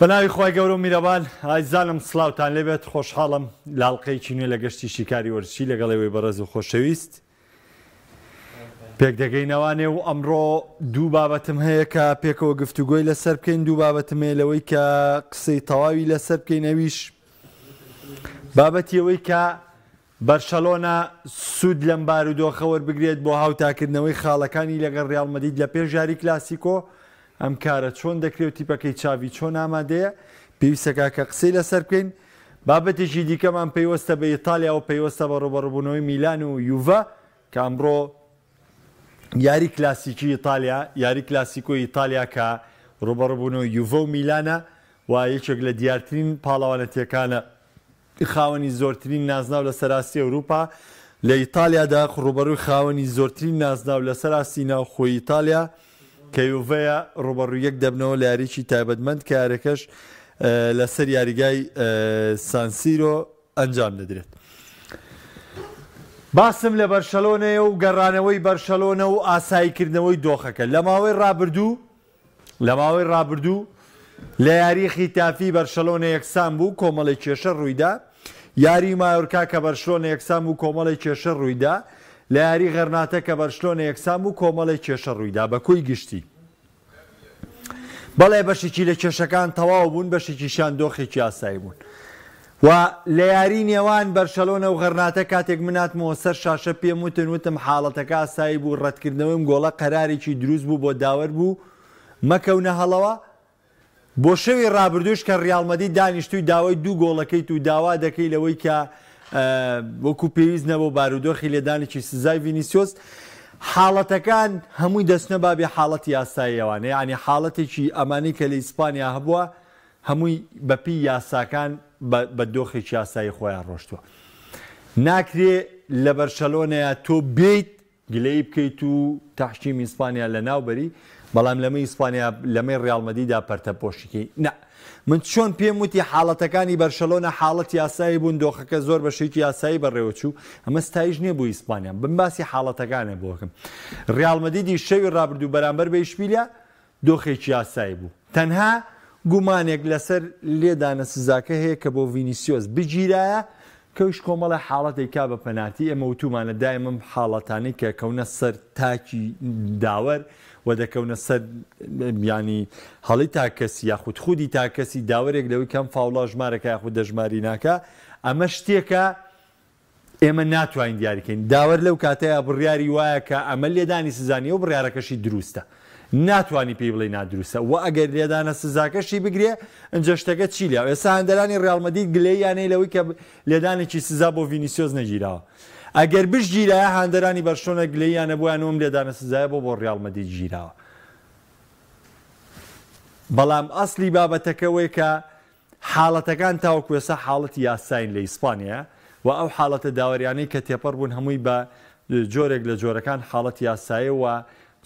بەناوی خی گەورە و میرەبان ئایزانم سلااوان لەبێت خۆشحاڵم لاڵقەی چینە لە گەشتی شیکاری وەرشی لەگەڵەوەی بەرەز و خۆشەویست پێک دەگەینەوانێ و ئەمڕۆ دوو بابەتم هەیە کە پێکەوە گفتوگۆی لەسەر بکەین دوو بابەتم هەیە لەوەی کە قسەی تەواوی لەسەر بکەینەویش بابەتی ئەوەی کە بەرشەلۆنا سوود لەم بارودۆخەوە بگرێت بۆ هاوتاکردنەوەی خاڵەکانی لەگەر ڕالمەدید لە پێش ژاری کلاسیکۆ ئەم کارە چۆن دەکرێت تیپەکەی چاوی چۆن ئامادەیە پێویستەکە کە قسەی لەسەر بکەین بابەتێکی دیکەمان پێیوەستە بە ئیتالیا و پێیوەستە بە ڕوبەڕبوونەوەی میلان و یوڤە کە ئەمڕۆ یاری کلاسیکی ئیتالیا یاری کلاسیکۆ ئیتالیا کە ڕوبەڕبوونەوە یوڤە و میلانە و یەکێک لە دیارترین پاڵاوانەتیەکانە خاوەنی زۆرترین نازناو لە سەراسی ئەوروپا لە ئیتالیا داخ ڕوبەر و خاوەنی زۆرترین نازناو لە سەراسی ناوخۆی ئیتالیا کەیوڤەیە ڕوبەڕویەک دەبنەوە لە یاریی تایبەتمەند کارەکەش لەسەر یاریگای سانسیرۆ ئەنجام دەدرێت. باسم لە بەرشەلۆنەیە و گەڕانەوەی بەرشەلۆنە و ئاساییکردنەوەی دۆخەکە لە ماوەی ڕابردوو لە ماوەی ڕابردوو لە یاریخی تافی بەرشەلۆنە یەکسان بوو کۆمەڵی کێشە ڕوویدا یاری مایۆرکا کە بەرشلۆنە یەکسان بوو کۆمەڵی کێشە ڕوویدا لە یاری غەرناتەکە بەرشلۆنە یەکسام و کۆمەڵی کێشە ڕوویدا بە کوی گشتی. بەڵێ بەشێکی لە کێشەکان تەواو بوون بەشێکیشان دۆخێکی ئاسایی بوون. و لە یاری نێوان بەرشەلۆنە و غەرناتە کاتێک مناتمەوە سەر شاشە پێم وتن وتم حاڵەتەکە ئاسایی بوو ڕەتکردنەوەم گۆڵە قەرارێکی دروست بوو بۆ داوەر بوو مەکەونە هەڵەوە بۆ شەوی ڕابردوش کە ڕالمەدی دانیشتوی داوای دوو گۆڵەکەیت و داوا دەکەی لەوەی کە وەکو پێویست نەبەوە بارودۆخی لێدانێکی سزای ڤینیسیۆس حاڵەتەکان هەمووی دەستنە بابێ حاڵەتی یاساییەوانە ینی حاڵەتێکی ئەمانی کە لە ئیسپانیا هەبووە هەمووی بەپی یاساکان بە دۆخێکی یاسایی خۆیان ڕۆشتووە. ناکرێ لە بەرشەلۆنەیە تۆ بیت گلەی بکەیت و تاحشیم ئیسپانیا لە ناوبەری بەڵام لەمە ئیسپانیا لەمەی ڕالمەدیدا پەرتەپۆشیکی نه. من چۆن پێم وتی حاڵەتەکانی بەرشەلۆنە حاڵەت یاسایی بوون دۆخەکە زۆر بەشێکی یاسایی بەڕێوەچوو ئەمە ستایش نییە بۆ ئیسپانیا بم باسی حاڵەتەکانە بۆکم ڕالمەدیدی شەوی ڕابردوو بەرامبەر بە ئیشپیلیا دۆخێکی یاسایی بوو تەنها گومانێک لەسەر لێدانە سزاکە هەیە کە بۆ ڤینیسیۆز بگیرایە کەوش کۆمەڵە حاڵەتێکا بە پەناتی ئەمە وتومانە دایمم حاڵەتانی کە کەونە سەر تاکی داوەر و دەکەونە سەر میانی هەڵی تاکەسی یاخود خودی تاکەسی داوەرێک لەوەی کەم فاوڵا ژمارەکە یاخود دەژماری ناکە ئەمە شتێکە ئێمە ناتوانین دیاریکەین داوەر لەو کاتەیە بڕیاری وایە کە ئەمە لێدانی سزانانی و بڕیارەکەشی دروستە. ناتوانانی پێی بڵێ نادرووسە و ئەگەر لێدانە سزاکەشی بگرێ ئەنج شتەکە چی لە ئێستا هەندەرانی ڕالمەدی گلەیانەی لەوەی کە لێدانێکی سزا بۆ ڤینیسیۆز نەگیراوە. ئەگەر بشگیرایە هەندەرانی بەرشۆنە گلەیانە بۆیانەوەم لێدانە سزایە بۆ بۆ ڕالمەدی گیراوە. بەڵام ئەسلی بابەتەکەوەی کە حاڵەتەکان تاوکوێسە حاڵەتی یاساین لە ئیسپانیا و ئەو حاڵەتە داوەریانەی کە تێپەڕ بوون هەمووی بە جۆرێک لە جۆرەکان حاڵەت یاسایەوە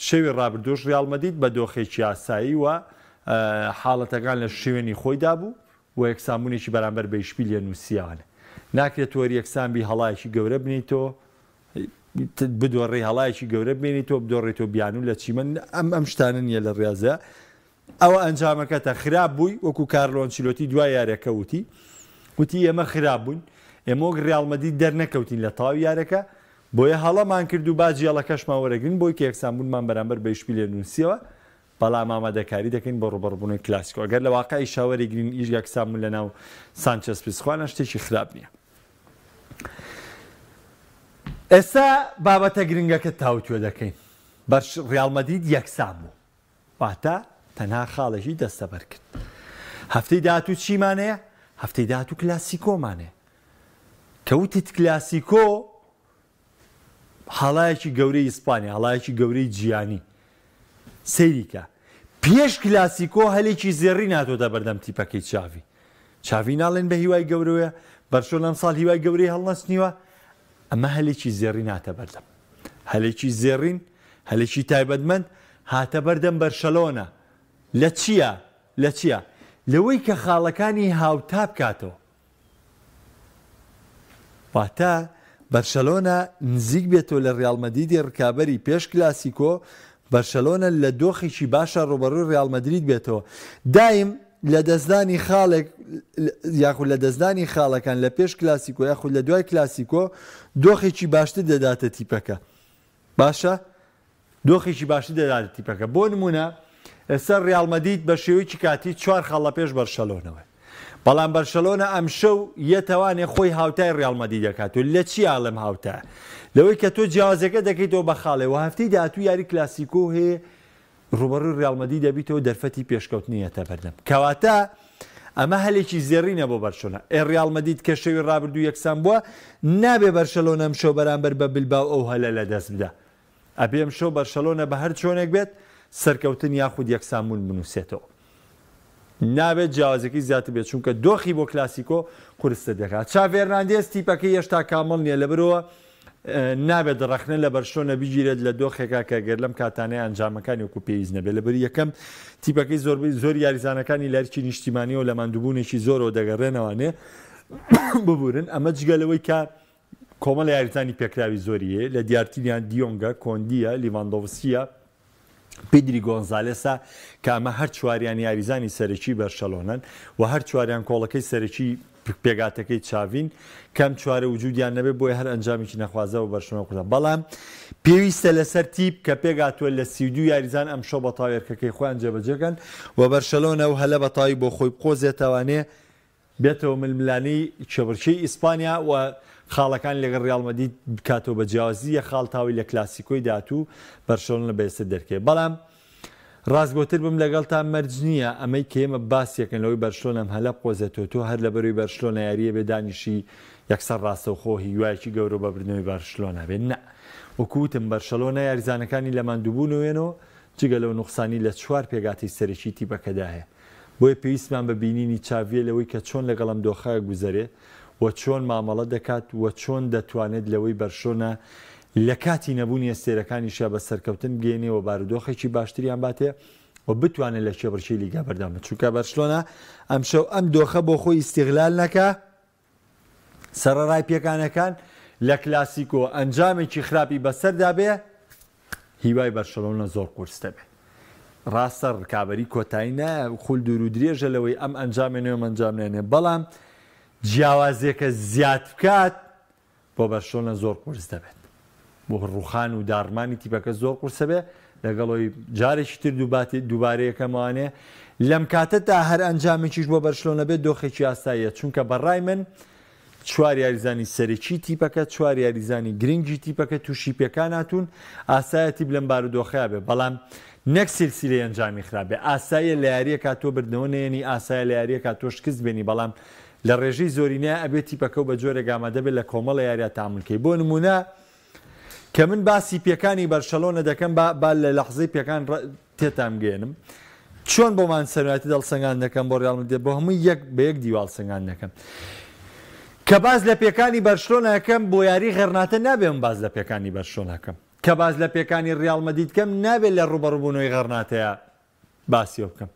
شێوی ڕابردوش ریالمەدید بە دۆخێکی یاسایی وە حاڵەتەکان لە شوێنی خۆیدا بوو و یەکسامونێکی بەرامبەر بە یشپیلە نووسیانە ناکرێت تۆری یەکسانبی هەڵایەکی گەورە بنیتۆ بدۆڕێ هەڵایەکی گەورە بێنی تۆ بدۆڕێتەوە بیان و لە چیمە ئەم ئەم شتانە نیە لە ڕێزە ئەوە ئەنجامەکە تا خراپ بووی وەکو کارلۆنچیلۆتی دوای یارەکە وتی وتی ئێمە خراپ بوون ئێمۆگ ڕالمەدی دەرنەکەوتین لە تاوی یارەکە بۆیە هەڵەمان کرد و باجیەڵەکەشمان وەرەگرن بۆی کێکسانبوونمان بەرامبەر بەیشپی لێ نووسیەوە بەڵام ئامادەکاری دەکەین بە ڕوبڕبوونی کلاسیکۆ گەر لە واقعی شاوەری گرین ئیش یەکسانبوون لە ناو سانچەس پسخواانە شتێکی خراپ نییە. ئێستا بابەتە گرنگەکە تاوتوێ دەکەین بەش ڕالمەدید یەکسان بوو واتە تەنها خاڵەژی دەستەبەر کرد. هەفتەی داهاتوو چیمانەیە هەفتەی داهاتوو کلاسیکۆمانێ کەوتت کلاسیکۆ هەڵایەکی گەورەی ئیسپانیا هەڵایەکی گەورەی جیانی سەیریکە پێش کلاسیکۆ هەلێکی زێڕی ناتۆتە بەردەم تیپەکەی چاوی چاوی ناڵێن بە هیوای گەورەیە بەرشۆ لەم ساڵ هیوای گەورەی هەڵنەستنیوە ئەمە هەلێکی زێڕی ناتە بەردەم هەلێکی زێڕین هەلێکی تایبەتمەند هاتە بەردەم بەرشەلۆنە لە چییە لە چییە لەوەی کە خاڵەکانی هاوتا بکاتەوە واتە بەرشەلۆنا نزیک بێتەوە لە ڕالمەدیدی ڕکابی پێش کلاسیکۆ بەرشەلۆنە لە دۆخیی باشە ڕۆبەرو ڕالمەدرید بێتەوە دایم لە دەستدانی خاڵێک یاخود لە دەستدانی خاڵەکان لە پێش کلاسیکۆ یاخود لە دوای کلاسیکۆ دۆخێکی باشتر دەداتە تیپەکە باشە دۆخێکی باشتر دەداتە تیپەکە بۆ نمونە ئێستا ڕالمەدیت بە شێوەیەکی کاتی چوار خاڵە پێش بەرشەلۆنەوەی بەڵام بەرشەلۆنە ئەم شەو یەتەوانێ خۆی هاوتای ڕالمەدی دەکات و لە چی ئاڵم هاوتە لەوەی کە تۆ جیازەکە دەکەیتەوە بەخاڵێ و هەفتی داهاتوو یاری کلاسیکۆ هەیە ڕوبەرو ڕالمەدی دەبیتەوە دەرفەتی پێشکەوتنیەتە بەردەم کەواتە ئەمە هەلێکی زێڕینە بۆ بەرشۆنە ئێریالمەدید کە شەوی ڕابردوو یەکسان بووە نابێ بەرشەلۆنەم شۆ بەرامبەر بە بلباو ئەو هەلە لە دەست بدە ئەبێم شۆ بەرشەلۆنە بە هەر چۆنێک بێت سەرکەوتن یاخود یەکسامون بنووسێتەوە نابێت جیازێکی زیاتر بێت چونکە دۆخی بۆ کلاسیکۆ قورستە دەکات چاڤێرناندێز تیپەکەی هێشتا کامەڵ نییە لە برەوە نابێت دەڕخنە لە بەرشۆنە بگیرێت لە دۆخێکا کە گەر لەم کاتانەیە ئەنجامەکانی وەکو پێویست نەبێت لە بەری یەکەم تیپەکەی زۆربەی زۆر یاریزانەکانی لەرکی نیشتیمانی و لە مادوبوونێکی زۆرەوە دەگەڕێنەوانێ ببورن ئەمە جگەلەوەی کە کۆمەڵ یاریزانی پێکراوی زۆریە لە دیارتیلیان دیۆنگە کۆندیە لیڤاندۆڤسیە پیدری گۆنزالێسا کامە هەر چواریان یاریزانی سەرەکی بەرشەلۆنن و هەر چواریان کۆڵەکەی سەرەکی پێگاتەکەی چاوین کەم چوارە وجودیان نەبێت بۆی هەر ئەنجامێکی نەخوازە و بەرشمە قودا بەڵام پێویستە لەسەر تیپ کە پێگاتوە لە سیدو یاریزان ئەمشۆ بە تاوێرکەکەی خۆیان جێبەجێگەن و بەرشەلۆنە و هەلە بە تاوی بۆ خۆی بخۆزێتەوانێ بێتەوە ململانی چێبرچی ئیسپانیا و خاڵەکان لەگەر ڕالمەدی بکاتەوە بە جیازی یە خاڵتاوی لە کلاسیکۆی دااتوو بەرشۆن لە بەێسە دەرکێ بەڵام ڕازگۆتر بم لەگەڵ تا مەرج نییە ئەمەی کێمە باسیەکەن لەوەی بەرشۆنم هەلە قۆزێتەوە تۆ هەر لە بەروی بەرشلۆن یاریە بێدانیشی یەکسەر ڕاستەوخۆ هیوایکی گەورە بەبرنەوەی بەرشلۆ نابێت نه وەکوتم بەرشەلۆنە یاریزانەکانی لەماندووبوونەوێنەوە جگە لەو نقصانی لە چوار پێگاتی سەرەکیتی بەکەداهەیە بۆی پێویستمان بە بینینی چاویە لەوەی کە چۆن لەگەڵم دۆخای گوزەرێ و چۆن مامەڵە دەکات و چۆن دەتوانێت لەوەی بەرشۆنە لە کاتی نەبوونی ئێستێرەکانیشە بە سەرکەوتن بگەێنێ و بارودۆخێکی باشتریان باتێ و بتوانێت لە کێبڕشی لیگا بەردامە چووکە بەرشلۆنا ئەم شەو ئەم دۆخە بۆ خۆی استیغلال نەکە سەرڕای پێکانەکان لە کلاسیکۆ ئەنجامێکی خراپی بەسەردا بێ هیوای بەرشلۆنە زۆر قورستە بێ ڕاستە ڕکابی کۆتایی نە خول دوور و درێژە لەوەی ئەم ئەنجامێنێ و ئەنجامێنێ بەڵام جیاوازیەکە زیاد بکات بۆ بەرشۆنە زۆر قرس دەبێت بۆ ڕوخان و دارمانی تیپەکە زۆر قرسە بێ لەگەڵەوەی جارێکی تر دووباتی دووبارەیەکەمانێ لەم کاتەدا هەر ئەنجامێکیش بۆ بەرشلۆنە بێت دۆخێکی ئاستایە چونکە بەڕای من چوار یاریزانی سەرەکی تیپەکە چوار یاریزانی گرنگی تیپەکە تووشی پێکان هاتوون ئاسایەتی بلم بارودۆخیا بێ بەڵام نەک سلسیلی ئەنجامی خراپێ ئاسایە لە یاریەکە تۆ بردنەوە نێنی ئاسایە لە یاریەکە تۆ شکست بێنی بەڵام لە ڕێژەی زۆرینە ئەبێتی پەکەو بە جۆرە ئامادەبێت لە کۆمەڵە یاریا تاملکەی بۆ نمونە کە من باسی پێکانی بەرشەلۆنە دەکەم با لە لەحزەی پێکان تێتامگەێنم چۆن بۆمان سەرایەتی دەڵسەنگان دەکەم بۆ ڕالمدێ بۆ هەموو یەک بە یەک دیوال سنگان دەکەم. کە باز لە پێکانی بەرشۆنەکەم بۆ یاری غێرناتە نابێم باز لە پێکانی بەرشۆنەکەم کە باز لە پێکانی ریالمەدیدکەم نابێت لە ڕوبەڕبوونەوەی غەرناتەیە باسی بکەم.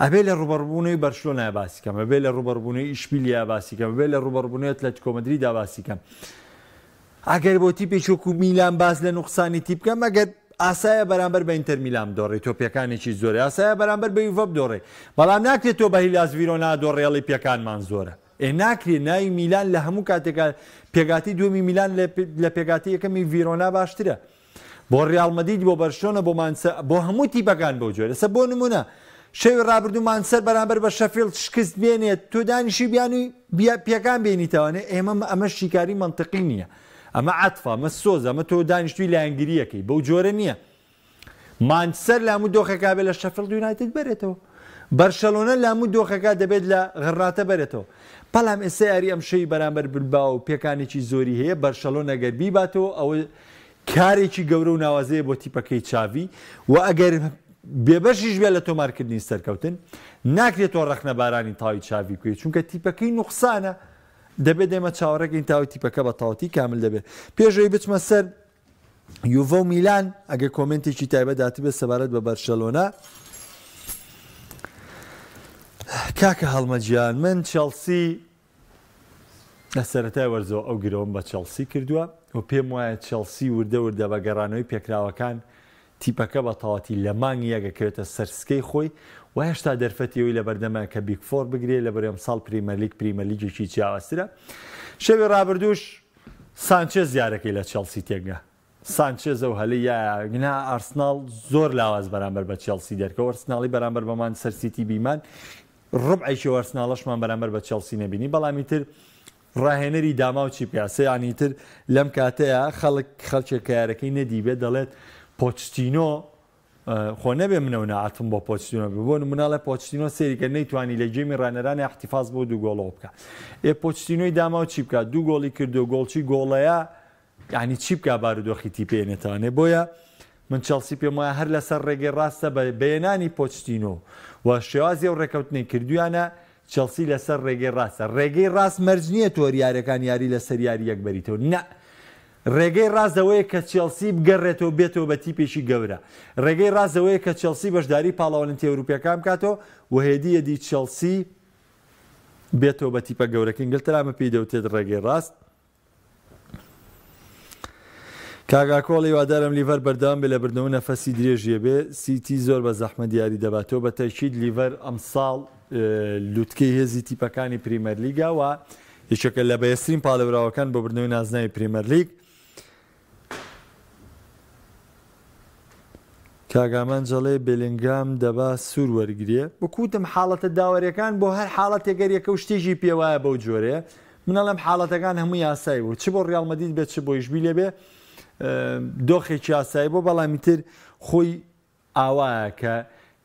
ئەبێ لە ڕوبەربوونەوەی بەرشۆنای باسیکەم ئەبێ لە ڕوبەربوونەی ئیشپیلیا باسیکەم بێ لە ڕوبەربوونێت لە کۆمەدرری داباسیکەم. ئەگەر بۆتی پێچوەکو میلان باز لە نوقسانی تی بکەم ئەگەر ئاسایە بەرامبەر بە ئینتەرمیلام دۆڕی تۆپیەکانێکی زۆر ئاسایە بەرامبەر بە یڤب دۆڕێ بەڵام ناکرێت تۆ بە هیلاس ڤیرۆنا دۆڕێڵی پێکانمان زۆرە ئێ ناکرێت ناوی میلان لە هەموو کاتێکا پێگاتی دومی میلان لە پێگاتی یەکەمی ڤیرۆنا باشترە بۆ ڕالمەدید بۆ بەرشۆنە بۆ بۆ هەموو تیپەکان بۆ جۆرە سە بۆ نمونە شەوی ڕابردومان سەر بەرامبەر بە شەفیل شکست بێنێت تۆ دانیشی بیانوی پێکان بینیتەوانێ ئێمە ئەمە شیکاری منطقی نییە ئەمە عاتفا مە سۆز ئەمە تۆ دانیشتوی لایەنگریەکەی بەو جۆرە نییە مانسەر لامو دۆخەکە بێت لە شەفل دوونایتت بێتەوە بەرشەلۆنە لامو دۆخەکە دەبێت لە غڕاتە بێتەوە پەلام ئێستا یاری ئەم شەی بەرامبەر بلبا و پێکانێکی زۆری هەیە بەرشەلۆ نەگەربی باتەوە ئەوە کارێکی گەورە و ناوازەیە بۆ تیپەکەی چاوی و ئەگەر بێبەشیش بێ لە تۆمارکردنی سەرکەوتن ناکرێت تۆ ڕخنە بارانی تاوی چاوی کوێ چونکە تیپەکەی نوقسانە دەبێت دێمە چاوەڕێکین تاوی تیپەکە بە تاوەتی کامل دەبێت پێشەوەی بچمە سەر یوڤە و میلان ئەگە کۆمنتێکی تایبەداتی بە سەبارەت بە بەرشەلۆنا کاکە هەڵمەجیان من چەلسی لە سەتای وەرزەوە ئەو گرەوەم بە چەلسی کردووە و پێم وایە چەلسی وردە وردە بە گەڕانەوەی پێکراوەکان تیپەکە بە تاواتی لە مانگی یەگەکەوێتە سەرسکەی خۆی و هێشتا دەرفەتیەوەی لە بەردەما کە بیکفۆر بگرێ لە بەرێم ساڵ پریمەرلیک پریمەلیجێکی چیاوەسرە شەوی ڕابردوش سانچێ زیارەکەی لە چەلسی تێگە سانچێز و هەلی یاگنا ئارسناڵ زۆر لاواز بەرامبەر بە چەلسی دەرکە وەرسناڵی بەرامبەر بەمان سەرسیتی بیمان ڕبعیشی وەرسناڵەشمان بەرامبەر بە چەلسی نەبینی بەڵامی تر ڕاهێنەری داما و چی پیاسەیانیتر لەم کاتەیە خەڵک خەلچێک کارەکەی نەدیبێ دەڵێت پۆچتینۆ خۆ نەبێ منەوە نعاتم بۆ پۆچتینۆ بۆ مناڵە پۆچتینۆ سریکە نەیتوانی لە جێمی ڕانەرانی احتیفاز بۆ دوو گۆڵەوە بکە ئێ پۆچتینۆی داماوە چی بکە دوو گۆڵی کردو گۆڵچی گۆڵەیە یعنی چی بکە بارودۆخی تیپێنێتانێ بۆیە من چەلسی پێم وایە هەر لەسەر ڕێگەی ڕاستە بە بەێنانی پۆچتینۆ و شێوازی و ڕێکەوتنی کردویانە چەلسی لەسەر ڕێگەی ڕاستە ڕێگەی ڕاست مەرج نییە تۆریارەکان یاری لە سەریاری یەک بەریتەوە نە. ڕێگەی ڕازەوەی کە چێلسی بگەڕێتەوە بێتەوە بە تیپێکی گەورە ڕێگەی ڕازەوەی کە چێلسی بەشداری پاڵاوەنتی ئەوروپیەکان بکاتەوە وهێدیەدی چێلسی بێتەوە بە تیپە گەورەکە گەلتەرامە پێی دەوتێت ڕێگەی ڕاست کاگاکۆڵی وادارم لیڤەر بەردام بێ لە بردنەوە نەفەسی درێژیە بێ سیتی زۆر بە زەحمە دیاری دەباتەوە بە تەشید لیڤەر ئەمساڵ لووتکەی هێزی تیپەکانی پریمەرلیگاوە یەکێکە لە بەێسترین پاڵەراوەکان بۆ بردنەوەی نازنای پریمەرلیگ کاگامان جەڵێ بلنگام دەبا سوور وەرگێ بکوتم حاڵەتە داوەریەکان بۆ هەر حاڵەت تێگەریەکە و شتێژی پێوایە بەو جۆرەیە منەڵم حاڵەتەکان هەموو یاسایی و چ بۆ ڕالمەدید بێت چ بۆ یشبی لێ بێ دۆخێکی یاسایی بۆ بەڵامی تر خۆی ئاوایەکە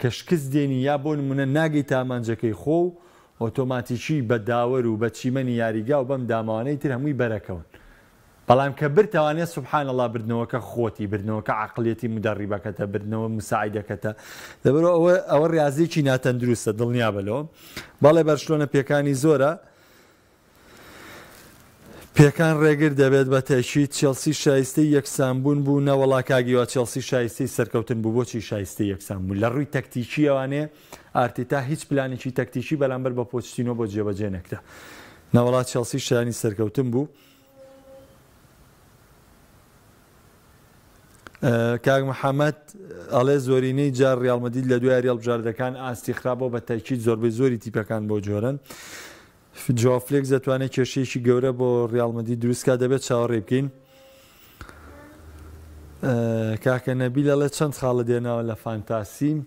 کە شکست دێنی یا بۆ منە ناگەی تامانجەکەی خۆ و ئۆتۆماتیکی بە داوەر و بە چیمەنی یاریگا و بەم داماوانەی تر هەمووی بەرەکەون بەڵام کە برتەوانێت سوبحان الله بردنەوەکە خۆتی بردنەوەکە عقلەتی مدەڕیبەکەتە بردنەوە مساعدەکەتە دەبەوە ئەوە ئەوە ڕازێکی ناتەندروستە دڵنیا بلەوە بەڵێ بەرشلۆنە پێکانی زۆرە پێکان ڕێگر دەبێت بە تێشی چلسی شایستی یەکسانبوون بوو نەوەڵا کاگیوە چلسی شایستی سەرکەوتن بوو بۆچی شایستی یەکسان بوو لە ڕووی تەکتیکی ئەوانێ ئارتیتا هیچ پلانێکی تەکتیکی بەلامبەر بە پۆچتینۆ بۆ جێبەجێ نەکرا نەوەڵا چلسی شایانی سەرکەوتن بوو. کاک محەممەد ئەڵێ زۆرینەی جار ڕالمەدید لە دوای ریال بژاردەکان ئاستی خراپەوە بە تەکییت زۆربەی زۆری تیپەکان بۆ جۆرن. جوافلێک دەتوانێت کێشەیەکی گەورە بۆ ڕالمەدی دروستکە دەبێت چاوەڕێ بکەین. کاکە نەبی لەڵێ چەند خاڵە دێناوە لە فانتاسیم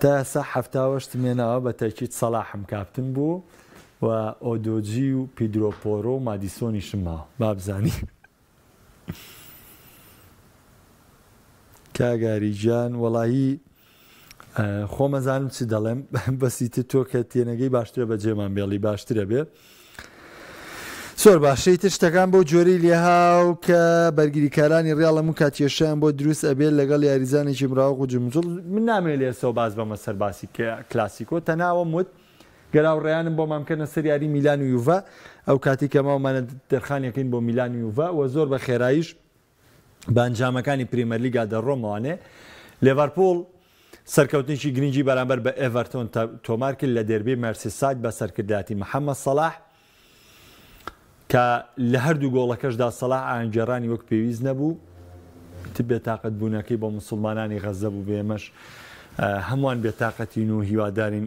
تا سا هەفتاوەشت مێناوە بە تەکییت سەلاحم کاپتن بوو و ئۆدۆجی و پیدۆپۆرۆ و مادیسۆنی شما بابزانی. کاگاری ژیان وڵایی خۆمەزانم چی دەڵێم بەسیتی تۆ کە تێنەگەی باشترە بە جێمان بێڵی باشترە بێ. سۆر باشەی تر شتەکان بۆ جۆری لێهاو کە بەرگریکارانی ڕیاڵە و کاتێشیان بۆ دروست ئەبێت لەگەڵ یاریزانێکی مراوە و جمجڵ من نامێ لێسەوە باز بەمە سەرباسی کلاسیکۆ تەناوە موت گەراو ڕیانم بۆ مامکەنە سەر یاری میلان و یوڤ ئەو کاتی کە ماومانە دەرخانەکەین بۆ میلان و یوڤ و زۆر بە خێراییش بەنجامەکانی پریمەرلیگا دەڕۆمەوانێ لێڤەرپۆڵ سەرکەوتنیشی گرنگی بەرامبەر بە ئەڤەرتۆن تۆمارکرد لە دەربێ مەرسیساج بە سەرکرداتی محەممە سەلاح کە لە هەردوو گۆڵەکەشدا سەلاح ئاجارانی وەک پێویست نەبوو بێتاقت بوونەکەی بۆ مسلمانانی غەزە بوو بێمەش هەمووان بێتاقەتین و هیوادارین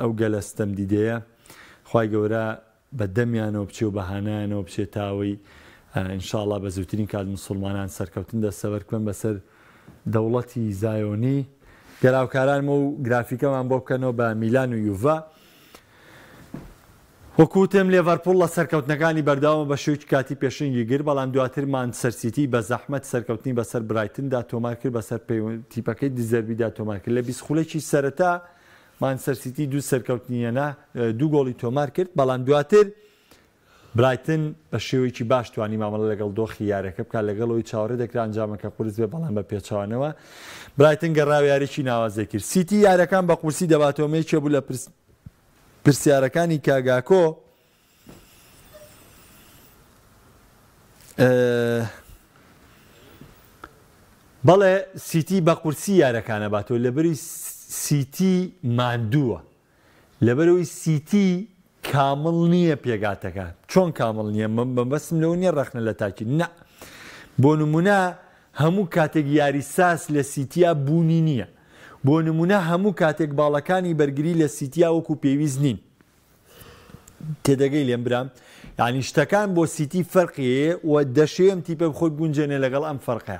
ئەو گەلەستەم دیدەیە خی گەورە بە دەمیانەوە بچێ و بەهانانەوە بچێت تاوەی انشاءله بە زووترین کات مسلمانان سەرکەوتن دەسەبەر بن بەسەر دەوڵەتی زایۆنی گەراوکارانمە و گرافیکەمان بۆ بکەنەوە بە میلان و یوڤە وەکوتم لێڤەرپۆل لە سەرکەوتنەکانی بەرداوە بە شوچ کاتی پێشنگی گر بەڵام دواترمان سەرسیتی بە زەحمت سەرکەوتنی بەسەر برایتندا تۆمار کرد بەسەر تیپەکەی دزەربیدا تۆمار کرد لە بیسخولێکی سەرەتا مان سەرسیتی دوو سەرکەوتنیەنا دوو گۆڵی تۆمار کرد بەڵام دواتر برایتن بە شێوەیەکی باش توانی مامەڵە لەگەڵ دۆخی یارەکە بکە لەگەڵەوەی چاوەڕێ دەکران جامەکە قرس بێ بەڵام بە پێچوانەوە برایتن گەڕاو یاریی ناوازە کرد سیتی یارەکان بە قورسی دەباتەوەمەی چێ بوو لە پرسیارەکانی کاگاکۆ بەڵێ سیتی بە قورسی یارەکانە باتەوە لەبەری سیتی مادووە لەبەرەوەی سیتی کامل نییە پێگاتەکە چۆن کامل نییە بەبەسم لەو نیە ڕخنە لە تاکی نە بۆ نمونە هەموو کاتێک یاری ساس لە سیتیا بوونی نییە بۆ نمونە هەموو کاتێک باڵەکانی بەرگری لە سیتیا وەکو پێویست نین تێدەگەی لێم برام یعنی شتەکان بۆ سیتی فەرقیەیە و دەشێم تیپە خۆی گونجێنێ لەگەڵ ئەم فەرقە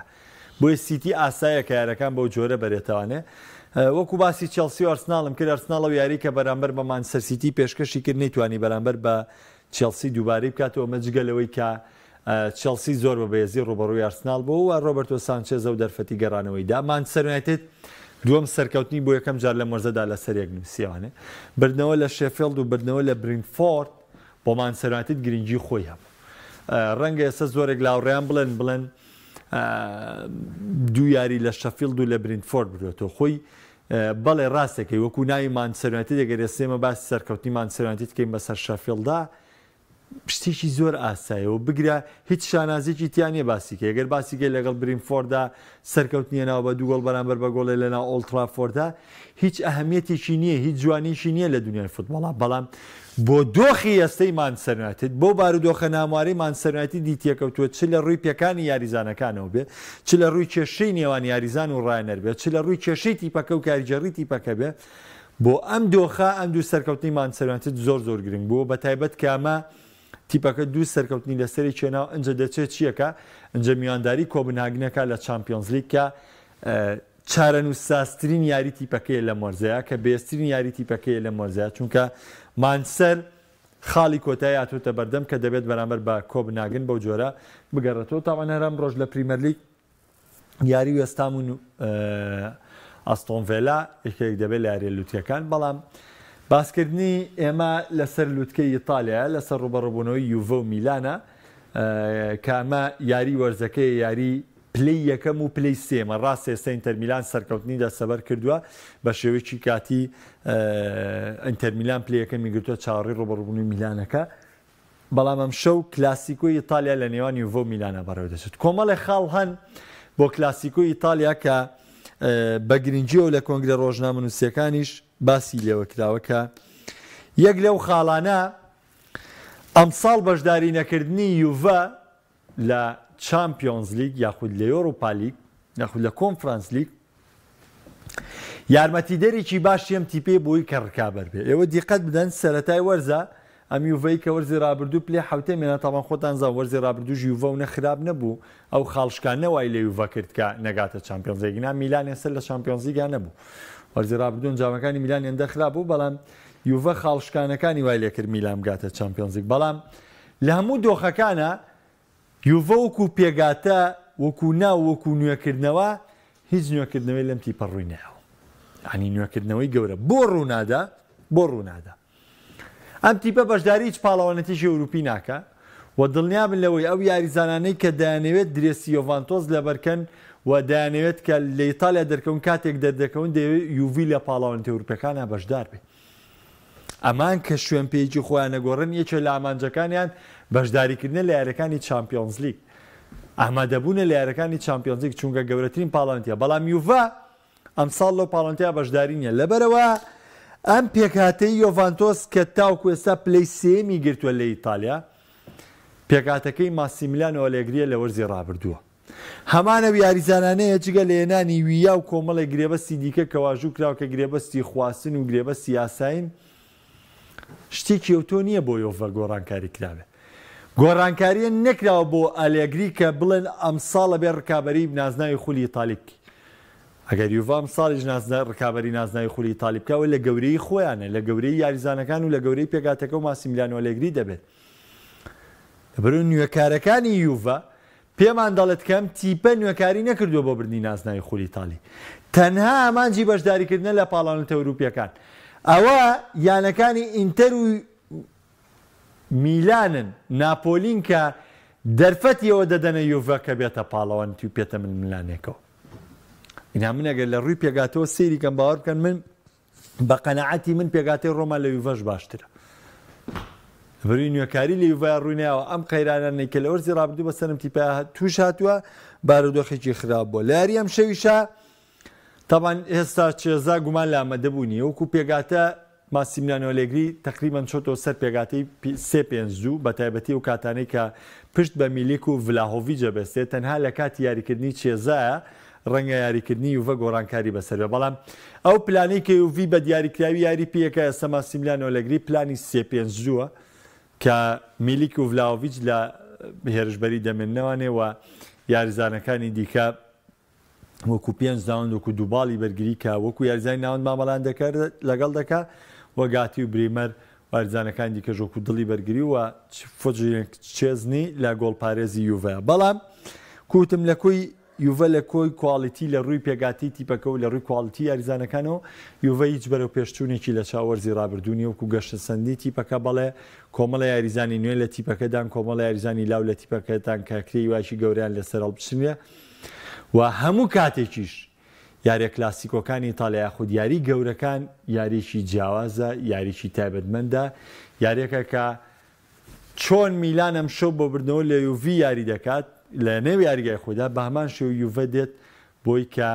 بۆی سیتی ئاسایە کارەکان بەو جۆرە بەرێتوانێ وەکو باسی چلسی و ئەرسناڵم کرد ئەرسناڵە و یاری کە بەرامبەر بەمان سەرسیتی پێشکەشی کرد نەیتوانی بەرامبەر بە چلسی دووبارەی بکاتەوە مەجگەلەوەی کە چلسی زۆر بە بەێزی ڕوبەڕوی ئەرسناڵ بوو و ڕۆبرتۆ سانچێزە و دەرفەتی گەڕانەوەی دامان سەرێتێت دووەم سەرکەوتنی بۆ یەکەم جار لە مەرزەدا لە سەرێک نووسیوانێ بردنەوە لە شێفلد و بردنەوە لە برینفۆرد بۆمان سەراتت گرنگجی خۆی هەم ڕەنگە ئێستا زۆرێک لاوڕیان بڵێن بڵێن دوو یاری لە شەفیلد و لە برینفۆرد بێتەوە خۆی بەڵێ ڕاستێکی وەکو نایمان سەرەتی دەگەرێ سێمە باسی سەرکەوتنیمان سەرەتی بکەین بە سەر شەفیلدا پشتێکی زۆر ئاسایەوە بگرە هیچ شانازێکی تیانە باسیکە ئەگەر باسیکە لەگەڵ برین فۆردا سەرکەوتنیە ناو بە دووگەڵ بەرامبەر بە گۆڵی لەنا ئۆلترافۆردا هیچ ئەهمیەتێکی نییە هیچ جوانیشی نییە لە دنیای فوتبڵا بەڵام بۆ دۆخی ئەستەیمان سەرناتێت بۆ بارودۆخە ناموارەیمان سەرناتی دیتیەکەوتووە چ لە ڕووی پەکانی یاریزانەکانەوە بێت چ لە ڕووی کێشەی نێوان یاریزان و ڕایەر بێت چ لە ڕووی کێشەی تیپەکە و کاریجەڕی تیپەکە بێت بۆ ئەم دۆخە ئەم دوو سەرکەوتنیمان سەرناتێت زۆر زۆر گرنگ بوو بە تایبەت کامە تیپەکە دوو سەرکەوتنی لەسەری چێناو ئەجە دەچێت چیەکە ئەجە میوانداری کۆبناگنەکە لە چمپیۆنزلیککە چارە نووساسترین یاری تیپەکەی لە مۆرزەیە کە بێستترین یاری تیپەکەی لە مۆرزیا چونکە مانسەر خاڵی کۆتای هاتوتە بەردەم کە دەبێت بەرامبەر بە کۆبناگن بەو جۆرە بگەڕێتەوە تاوانەرم ڕۆژ لە پریمەرلیک یاری وێستام و ئەستۆنڤێلا یەکێک دەبێت لە یاریە لوتیەکان بەڵام باسکردنی ئێمە لەسەر لووتکەی ئیتالیا لەسەر ڕوبەڕبوونەوەی یوڤە و میلانە کامە یاری وەرزەکەی یاری پلی یەکەم و پلی سێمە ڕاستێ سەینتەرمیلان سەرکەوتنی دەسەبەر کردووە بە شێوەیەکی کاتی ئەتەرمیلان پلیەکەمی گرتووە چاڕی ڕۆبڕبوونی میلانەکە بەڵام ئەم شەو کلاسیکۆی ئیتالیا لە نێوانی ڤۆ میلانە بەڕێو دەچێت کۆمەڵی خاڵ هەن بۆ کلاسیکۆی ئیتالیا کە بە گرنگجیەوە لە کۆنگرە ڕۆژنامە نووسەکانیش باسی لێوە کراوەکە یەک لەو خاڵانە ئەمساڵ بەشداری نەکردنی یوڤە لە چمپیۆنز لیگ یاخود لە یۆروپالیک یاخود لە کۆنفرانس لیگ یارمەتی دەرێکی باشیم تیپێ بۆی کە ڕکابەر بێ ئێوە دیقەت بدەن سەتای وەرزە ئەم یوڤەی کە وەرزی رابرردوو پلێ حوتێ مێنە تاوان خۆتان زان وەرزی رابرردوو ژیوە و نەخراب نەبوو ئەو خاڵشکان نەوای لە یوڤە کرد کە نەگاتە چمپیۆنزیگنا میلانێ سەر لە چمپیۆنزیگان نەبوو وەرزرابدون جاوەکانی میلان ئەندەخلا بوو بەڵام یوڤە خاڵشکانەکانی وای لێکرد میلام گاتە چمپیۆنزیک بەڵام لە هەموو دۆخەکانە یوڤە وەکو پێگاتە وەکو ناو وەکو نوێکردنەوە هیچ نوێکردنەوەی لەم تیپە ڕووی ناوە ینی نوێکردنەوەی گەورە بۆ ڕوونادا بۆ ڕوونادا ئەم تیپە بەشداری هیچ پاڵەوانەتیشی ئەوروپی ناکە و دڵنیا بن لەوەی ئەو یاریزانانەی کە دایانەوێت درێسی یۆڤانتۆز لە بەرکەن و دەیانەوێت کە لە ئیتالیا دەرکەون کاتێک دەردەکەون دەوێت یووی لە پاڵاوان تێوروپەکانە بەشدار بێت ئەمان کە شوێن پێیجی خۆیان نەگۆڕن یەکێ لە ئامانجەکانیان بەشداریکردنە لە یارەکانی چمپیۆنز لیگ ئامادەبوونە لە یارەکانی چمپیۆنزیک چونکە گەورەترین پاڵانتیە بەڵام یوڤ ئەمساڵ لەو پاڵانتیا بەشداری نیە لەبەرەوە ئەم پێکاتەی یۆڤانتۆس کە تاوکو ئێستا پلەی سێمی گرتووە لە ئیتالیا پێکاتەکەی ماسیمیلانەوە لێگریە لە وەرزی ڕابردووە هەمانە یاریزانانەیە جگە لە هێنانی ویا و کۆمەڵی گرێبەستی دیکە کەواژوو کراو کە گرێبەستی خواستن و گرێبەستی یاساین شتێکی ئەوتۆ نییە بۆ یۆڤە گۆڕانکاری کراوێت گۆڕانکاریە نەکراوە بۆ ئالێگری کە بڵێن ئەم ساڵە بێ ڕکابی نازناوی خولی تالیک ئەگەر یوڤام ساڵیش ڕکابی نازناوی خولی تالیبکەوە لە گەورەی خۆیانە لە گەورەی یاریزانەکان و لە گەورەی پێگاتەکە و ماسیمیلانەوە لەگری دەبێت. بر نوێکارەکانی یوڤە پێمان دەڵێت کەم تیپە نوێکاری نەکردووە بۆ بردننی نازنای خولیتاالی تەنها ئەمانجی بەشداریکردنە لە پاڵانتە وروپیەکان ئەوە یانەکانی ئینتەر و میلانن ناپۆلین کە دەرفەتیەوە دەدەنە یوڤە کە بێتە پاڵەوان تو پێتە من میلانێکەوە اینا من ئەگەر لە ڕووی پێگاتەوە سێری کەم باوەڕکەن من بە قەنەعەتی من پێگاتی ڕۆما لە یوڤەش باشترە بری نوێکاری لێڤای ڕوونیاوە ئەم قەیرانانەی کە لە وەرزی ڕابردوو بە سەرم تیپ توش هاتووە بارودۆخێکی خراپ بۆ لاری ئەم شەویشە تاوان ئێستا چێزا گومان لامەدەبوونی وەکو پێگاتە ماسیمنانەوە لێگری تقریبان چۆتۆ سەر پێگاتی سێ پێنج و بە تایبەتی و کاتانەی کە پشت بە میلیک و ڤلاهۆوی جەبەستێت تەنها لە کاتی یاریکردنی چێزایە ڕەنگە یاریکردنی وڤە گۆڕانکاری بەسەرێ بەڵام ئەو پلانەی کە وV بە دیاریکراوی یاری پێەکە ئەسەما سیملانەوە لەگری پلانی سێ پێنج جووە کە میلیک و ڤلاویچ لە هێرشبەری دەمێنەوانێ و یاریزانەکانی دیکە وەکو پێنج داوند وەکو دووباڵی بەرگری کا وەکو یاریزانی ناوەند مامەڵان دەکرد لەگەڵ دەکا وەگاتی و بریمەر وارزانەکان دیکە ژۆکو دڵی بەرگری و فۆجێک چێزنی لە گۆڵپارێزی یوڤەیە بەڵام کوتم لە کوی یوڤە لە کۆی کوالڵیتی لە ڕووی پێگاتی تیپەکە و لە ڕووی کوالڵتی یاریزانەکانەوە یوڤە هیچ بەرەو پێشچوونێکی لە چاوەرزی رابرردونی وکو گەشتە سندی تیپەکە بەڵێ کۆمەڵە یاریزانی نوێ لە تیپەکەدان کۆمەڵە یاریزانی لاو لە تیپەکەتان کاکری واشی گەوریان لە سەرڵ بچنە و هەموو کاتێکیش یاریە کلاسیکۆکانی تاالیا خود یاری گەورەکان یاریشی جیاوازە یاریشی تایبەتمەندە یاریەکە کە چۆن میلانم شەو بۆ بردنەوە لە یوڤ یاری دەکات لە نێو یاریگای خۆدا بە هەمان شێو یوڤە دێت بۆی کە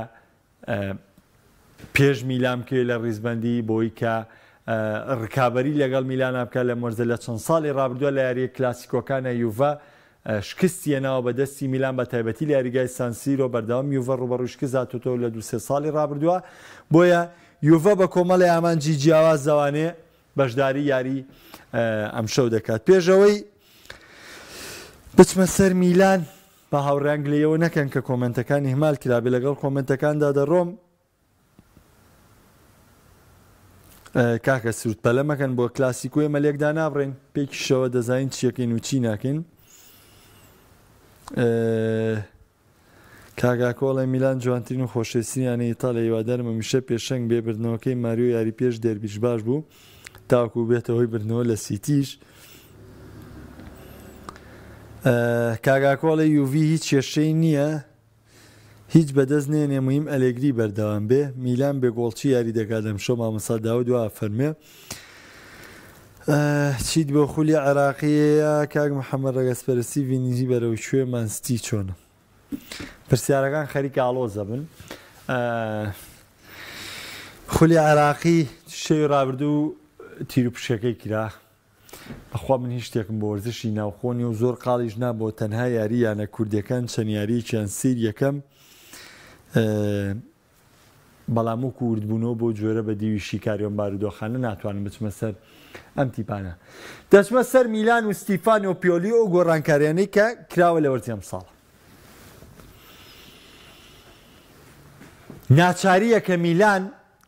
پێش میلام کرێ لە ڕیزبندی بۆی کە ڕکابی لەگەڵ میلانابکە لە مەرزە لە چەند ساڵی ڕابردووە لە یاریە کلاسیکۆکانە یوڤە شکستیەنەوە بە دەستی میلان بە تایبەتی لە یاریگای سانسیرۆ بەردەوام یوڤە ڕوبەڕوشکی زاتوتەوە لە دوسێ ساڵی ڕابردووە بۆیە یوڤە بە کۆمەڵی ئامانجی جیاواز زەوانێ بەشداری یاری ئەمشەو دەکات پێشەوەی بچمە سەر میلان بە هاوڕنگ لەوە نەکەن کە کۆمنتەکانی هەمال کرابێ لەگەڵ کۆمنتەکاندا دەڕۆم کاکە سووت پەلە مەکەن بۆ کلاسی کوێ مەلێکدا نابڕێن پێکی شەوە دەزین چیەکەین و چی ناکەین کاگا کۆڵی میلان جوانترین و خۆشێستیانە ئیتاالە هیوادارمە میشە پێشەنگ بێبرنەوەکەی ماریۆ یاری پێش دەربیش باش بوو تاکو بێتەوەی برنەوە لە سیتیش. کاگاکۆڵی یوڤ هیچ کێشەی نییە هیچ بەدەست نێنێ مویم ئەلێگری بەردەوام بێ میلان بێگۆڵچی یاری دەکات لەم شۆ مامەساداوە دو فەرمێ چیت بۆ خولی عراقیەیە کاک محەممەد ڕگەسپەرسی وینیجی بەرەو شوێمان ستی چۆنە پرسیارەکان خەریکە ئالۆزە بن خولی عراقی شێوی ڕابردوو تیر و پشەکەی کرا ئەخوا من هیچ شتێکم بۆ وەرزشی ناوخۆنی و زۆر قاڵیش نابۆ تەنها یارییانە کوردیەکان چەند یارییان سیر یەکەم بەڵام و کوردبوونەوە بۆ جۆرە بە دیویشی کاریۆن بارودۆخانە ناتوانم بچمە سەر ئەم تیپانە. دەچمە سەر میلان و ستیفان و پیۆلی و گۆڕانکاریانەی کە کراوە لە وەرزیم ساڵە. ناچاریە کە میلان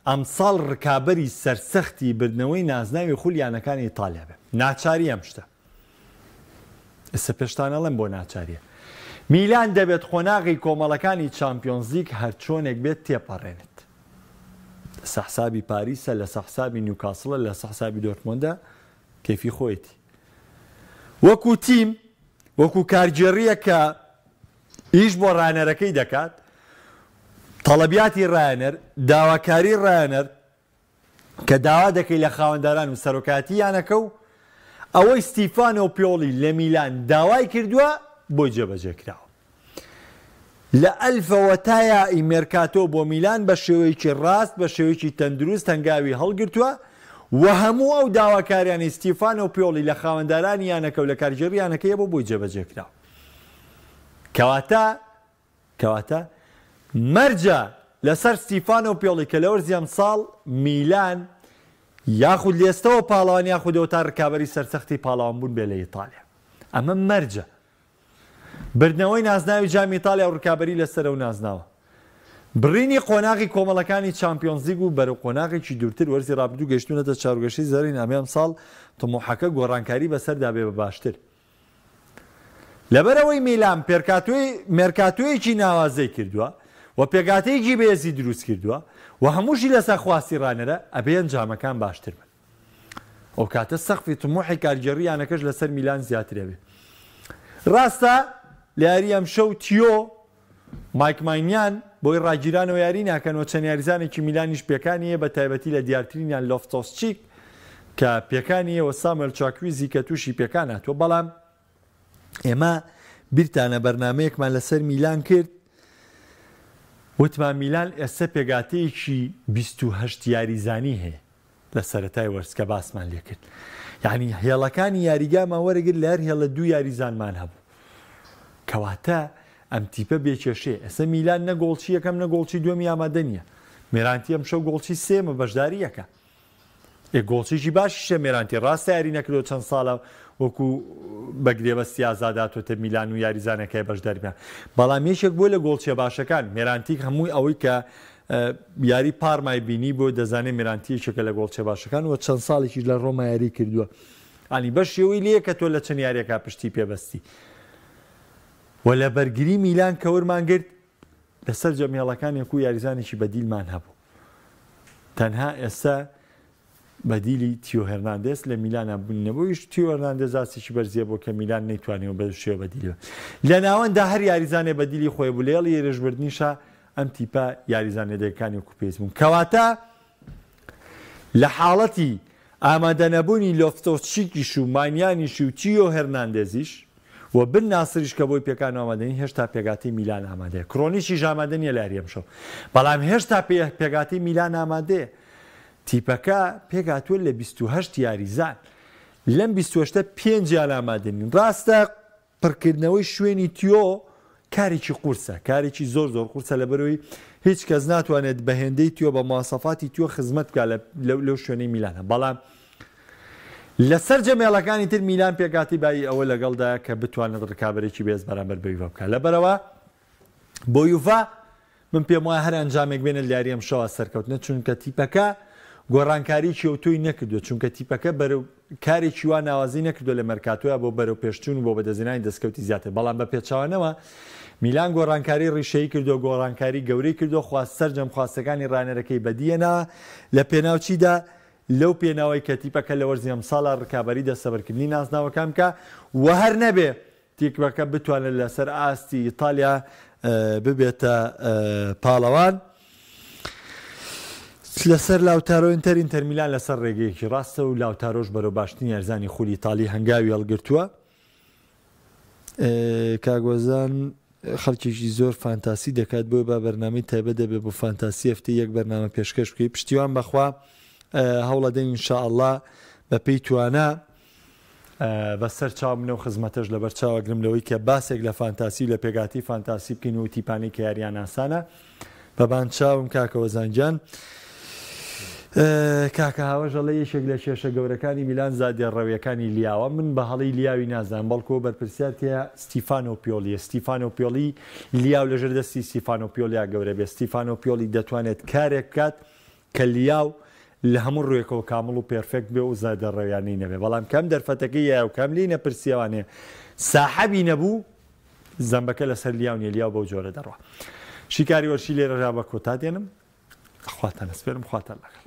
ئەمساڵ ڕکابەری سەرسەختی بردنەوەی نازناوی خولیانەکانی ئیتالیا بێ. ناچاری ئەم شتە ئستا پێشتانەڵم بۆ ناچاریە میلان دەبێت خۆناغی کۆمەڵەکانی چمپیۆنزیک هەرچۆنێک بێت تێپەڕێنێت سەحسابی پاریسە لە سەحسابی نیوکاسڵە لە سەحسابی دۆرتمۆندا کەفی خۆیەتی وەکو تیم وەکو کارجێڕیە کە ئیش بۆ ڕانەرەکەی دەکات تەڵەبیاتی ڕایەنەر داواکاری ڕایەنەر کە داوا دەکەی لە خاوەندداران و سەرۆکاتی یانەکە و ئەوەی ستیفانە و پیۆڵی لە میلان داوای کردووە بۆی جێبەجێکراوە لە ئەلفەوە تایە ئیمێرکاتۆ بۆ میلان بە شێوەیەکی ڕاست بە شێوەیەکی تەندروست تەنگاوی هەڵگرتووە و هەموو ئەو داواکاریانی ستیفان و پیۆڵی لە خاوەنددارانی یانەکە و لە کارژێریانەکەی بۆ بۆی جێبەجێکرا کەواتە کەواتە مەرجە لەسەر ستیفان و پیۆڵی کە لە وەرزیەم ساڵ میلان یاخود لێستەوە پاڵوان یاخودەوە تا ڕکابی سەرسەختی پاڵاوان بوون بێ لە ئیتالیا ئەمە مەرجە بردنەوەی نازناوی جامی ئیتالیا و ڕکابی لەسەرە و نازناوە برینی قۆناغی کۆمەڵەکانی چمپیۆنزیگ و بەرە قۆناغێکی دوورتر وەرزی رابرردوو گەشتونەتە چاروگەشتی زەرین ئەمیان ساڵ تمۆحەکە گۆڕانکاری بەسەردا بێ بە باشتر لەبەرەوەی میلام پێرکاتوی مێرکاتویەکی ناوازەی کردووە و پێگاتەیەکی بێزی دروست کردووە و هەمووشی لەسا خواستی ڕانەرە ئەبێن جامەکان باشتر بن ئەو کاتە سەخفی تموحی کارگەڕیانەکەش لەسەر میلان زیاترێبێ ڕاستە لاری ئەم شەو تیۆ مایکمانیان بۆی ڕاگیران و یاری ناکەنەوە چەند یاریزانێکی میلانیش پێکانیە بە تایبەتی لە دیارترینیان لۆفتۆسچیک کە پێکانیەوە سامل چاکویزی کە تووشی پێکانات تۆ بەڵام ئێمە بیرتانە بەرنمەیەکمان لەسەر میلان کرد وتمان میلان ئێستا پێگاتەیەکی 28 یاریزانی هەیە لە سەتای وەرزکە باسمان لێکرد یعنی هێڵەکانی یاریگامان وەرەگر لەر هێڵە دوو یاریزانمان هەبوو کەواتە ئەم تیپە بێکێشێ ئەسە میلان نەگۆڵچی یەکەم نەگۆڵچی دووەمی ئامادە نیە مێرانتی ئەم شەو گۆڵچی سێمە بەشداری یەکە گۆڵچیژی باشیشە مێرانتی ڕاستە یاری نەکردو چەند ساڵە وەکو بەگرێبەستی ئازاداتۆتە میلان و یاریزانەکەی بەش دەرمیان بەڵام یەکێک بۆ لە گۆڵچیە باشەکان مێرانتیک هەمووی ئەوەی کە یاری پارمای بینی بۆ دەزانێت مێرانتی شەکە لە گۆڵچێ باشەکان وە چەند ساڵێکی لە ڕۆما یاری کردووە ئالی بەش شێوەی لێ کە تۆ لە چەند یاریەکە پشتی پێبستی وە لە بەرگری میلان کە ورمانگررت لەسەر جەمیێڵەکان یەکو یاریزانێکی بەدیلمان هەبوو تەنها ئێستا بەدیلی تیۆهێناندس لە میلانە بوونەوەیش تیۆەرناندەزاسیی بەرزیە بۆ کە میلان نەیتوانیەوە بە شێ بەدیلە لە ناوەندا هەر یاریزانێ بەدیلی خۆی بولێڵی ێرشبردنیشە ئەم تیپە یاریزانێ دەکانی و کوپێزمون کەواتە لە حاڵەتی ئامادەنەبوونی لۆفتۆچیکیش و مانیانیش و تیۆ هەرناندێزیش و بن ناسریش کە بۆی پێکان ئامادەنی هێشتا پێگاتی میلان ئامادەیە کرۆنیشی ژامادەنیە لاریەمشەو بەڵام هێشتا پێگاتی میلان ئامادەیە تیپەکە پێکاتوە لە 28 یاریزان لەم 28 پێنج یالامادنین ڕاستە پڕکردنەوەی شوێنی تیۆ کارێکی قورسە کارێکی زۆر زۆر قورسە لە بەرەوەی هیچ کەس ناتوانێت بەهێندەی تیۆ بە ماسەفاتی تیۆ خزمەتکە لەو شوێنەی میلانە بەڵام لەسەر جەمێڵەکانی تر میلان پێکاتی بای ئەوە لەگەڵدا کە بتوانێت ڕکابێکی بێز بەرامبەر بەیوە بکە لە بەرەوە بۆ یوفا من پێم وایە هەر ئەنجامێک بێنە لیاری ئەم شەوە سەرکەوتنە چونکە تیپەکە گۆڕانکاری چێوتۆی نەکردو چونکە تیپەکە کارێکی وا ناوازی نەکردو لە مەرکاتوە بۆ بەرەو پێشتون بۆ بە دەزینانی دەستکەوتی زیاتر بەڵام بە پێچوانەوە میلان گۆڕانکاری ڕیشەی کردو گۆڕانکاری گەورەی کردو خواست سەررجەم خواستەکانی ڕانەرەکەی بەدیەنا لە پێناوچیدا لەو پێناوەی کەتیپەکە لە وەرزیم ساڵە ڕکابی دەسەبەرکردنی نازناوەکەم کە وە هەر نەبێ تیکبەکە بتوانێت لەسەر ئاستی ئیتالیا ببێتە پاڵەوان. لەسەر لاوتارۆ ئینتەر ئینتەرمیلان لەسەر ڕێگەیەکی ڕاستە و لاوتارۆژ بەرەو باشتنی یارزانی خولی تاالی هەنگاوی هەڵگرتووە کاگۆزان خەڵکیێکی زۆر فانتاسی دەکات بۆ با بەرنامی تەبە دەبێ بۆ فانتاسی هەفتی یەک بەرنامە پێشکەش بکەی پشتیوان بەخوا هەوڵە دەین شاءله بە پێی توانە بەسەر چاو منە و خزمەتەش لە بەرچاوەگرم لەوەی کە باسێک لە فانتاسی لە پێگاتی فانتاسی بکەین و تیپانی کە یاریان ئاسانە بەبان چاوم کاکەوە زانجان. کاکە هاوەژەڵە یەکێک لە کێشە گەورەکانی میلان زادێڕەویەکانی لیاوە من بە هەڵی لیاوی نازان بەڵکۆ بەرپرساتە ستیفانۆپیۆلی ستیفانۆپیۆلی لیاو لەژر دەستی ستیفانۆپیۆلیا گەورە بێ ستیفانۆپیۆلی دەتوانێت کارێک کات کە لیاو لە هەموو ڕوویەکەەوە کامل و پێرفێک بێ و زادەڕەویانی نەبێ بەڵام کەم دەرفەتەکەی یا و کەم لی نەپرسیوانێ ساحەبی نەبوو زەمبەکە لەسەر لیاو نێلیاو بەو جۆرە دەڕوە شیکاری وەرشی لێرەژا بە کۆتا دێنم خواتە لەسپێرم خواتە لەکە